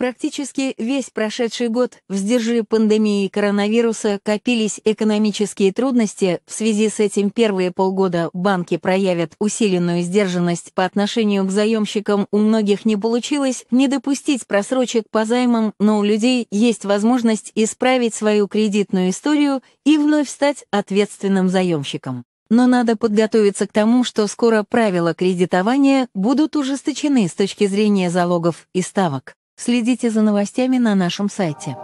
Практически весь прошедший год в сдержи пандемии коронавируса копились экономические трудности, в связи с этим первые полгода банки проявят усиленную сдержанность по отношению к заемщикам, у многих не получилось не допустить просрочек по займам, но у людей есть возможность исправить свою кредитную историю и вновь стать ответственным заемщиком. Но надо подготовиться к тому, что скоро правила кредитования будут ужесточены с точки зрения залогов и ставок. Следите за новостями на нашем сайте.